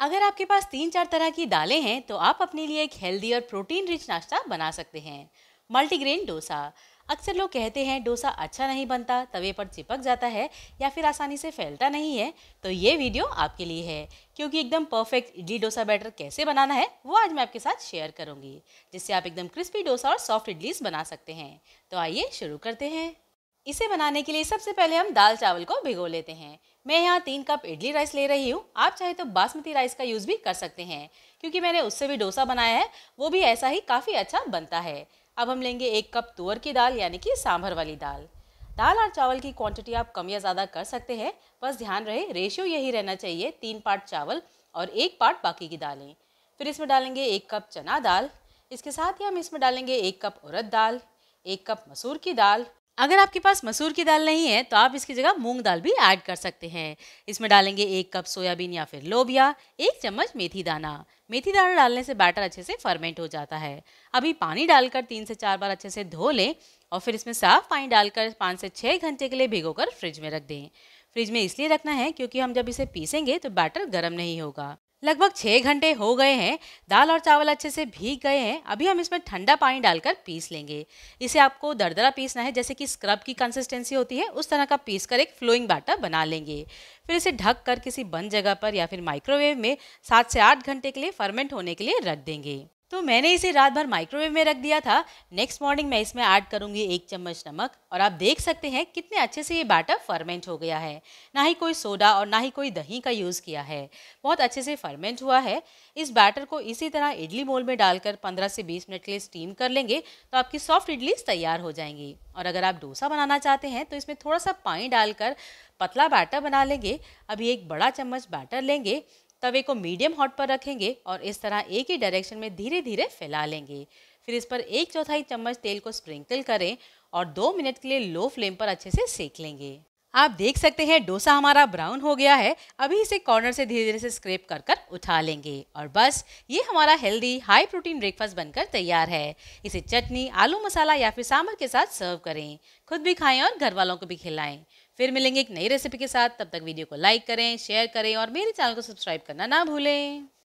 अगर आपके पास तीन चार तरह की दालें हैं तो आप अपने लिए एक हेल्दी और प्रोटीन रिच नाश्ता बना सकते हैं मल्टीग्रेन डोसा अक्सर लोग कहते हैं डोसा अच्छा नहीं बनता तवे पर चिपक जाता है या फिर आसानी से फैलता नहीं है तो ये वीडियो आपके लिए है क्योंकि एकदम परफेक्ट इडली डोसा बैटर कैसे बनाना है वो आज मैं आपके साथ शेयर करूँगी जिससे आप एकदम क्रिस्पी डोसा और सॉफ्ट इडलीस बना सकते हैं तो आइए शुरू करते हैं इसे बनाने के लिए सबसे पहले हम दाल चावल को भिगो लेते हैं मैं यहाँ तीन कप इडली राइस ले रही हूँ आप चाहे तो बासमती राइस का यूज़ भी कर सकते हैं क्योंकि मैंने उससे भी डोसा बनाया है वो भी ऐसा ही काफ़ी अच्छा बनता है अब हम लेंगे एक कप तुअर की दाल यानी कि सांभर वाली दाल दाल और चावल की क्वांटिटी आप कम या ज़्यादा कर सकते हैं बस ध्यान रहे रेशियो यही रहना चाहिए तीन पार्ट चावल और एक पार्ट बाकी की दालें फिर इसमें डालेंगे एक कप चना दाल इसके साथ ही हम इसमें डालेंगे एक कप उड़द दाल एक कप मसूर की दाल अगर आपके पास मसूर की दाल नहीं है तो आप इसकी जगह मूंग दाल भी ऐड कर सकते हैं इसमें डालेंगे एक कप सोयाबीन या फिर लोबिया एक चम्मच मेथी दाना मेथी दाना डालने से बैटर अच्छे से फर्मेंट हो जाता है अभी पानी डालकर तीन से चार बार अच्छे से धो लें और फिर इसमें साफ पानी डालकर पाँच से छः घंटे के लिए भिगो फ्रिज में रख दें फ्रिज में इसलिए रखना है क्योंकि हम जब इसे पीसेंगे तो बैटर गर्म नहीं होगा लगभग छः घंटे हो गए हैं दाल और चावल अच्छे से भीग गए हैं अभी हम इसमें ठंडा पानी डालकर पीस लेंगे इसे आपको दरदरा पीसना है जैसे कि स्क्रब की कंसिस्टेंसी होती है उस तरह का पीस कर एक फ्लोइंग बाटा बना लेंगे फिर इसे ढक कर किसी बंद जगह पर या फिर माइक्रोवेव में सात से आठ घंटे के लिए फर्मेंट होने के लिए रख देंगे तो मैंने इसे रात भर माइक्रोवेव में रख दिया था नेक्स्ट मॉर्निंग मैं इसमें ऐड करूँगी एक चम्मच नमक और आप देख सकते हैं कितने अच्छे से ये बैटर फर्मेंट हो गया है ना ही कोई सोडा और ना ही कोई दही का यूज़ किया है बहुत अच्छे से फर्मेंट हुआ है इस बैटर को इसी तरह इडली मोल में डालकर पंद्रह से बीस मिनट के लिए स्टीम कर लेंगे तो आपकी सॉफ्ट इडली तैयार हो जाएंगी और अगर आप डोसा बनाना चाहते हैं तो इसमें थोड़ा सा पानी डालकर पतला बैटर बना लेंगे अभी एक बड़ा चम्मच बैटर लेंगे तवे को मीडियम हॉट पर रखेंगे और इस तरह एक ही डायरेक्शन में धीरे धीरे फैला लेंगे फिर इस पर एक चौथाई चम्मच तेल को स्प्रिंकल करें और दो मिनट के लिए लो फ्लेम पर अच्छे से सेक लेंगे आप देख सकते हैं डोसा हमारा ब्राउन हो गया है अभी इसे कॉर्नर से धीरे धीरे से स्क्रेप कर कर उठा लेंगे और बस ये हमारा हेल्दी हाई प्रोटीन ब्रेकफास्ट बनकर तैयार है इसे चटनी आलू मसाला या फिर सांभर के साथ सर्व करें खुद भी खाएं और घर वालों को भी खिलाएं फिर मिलेंगे एक नई रेसिपी के साथ तब तक वीडियो को लाइक करें शेयर करें और मेरे चैनल को सब्सक्राइब करना ना भूलें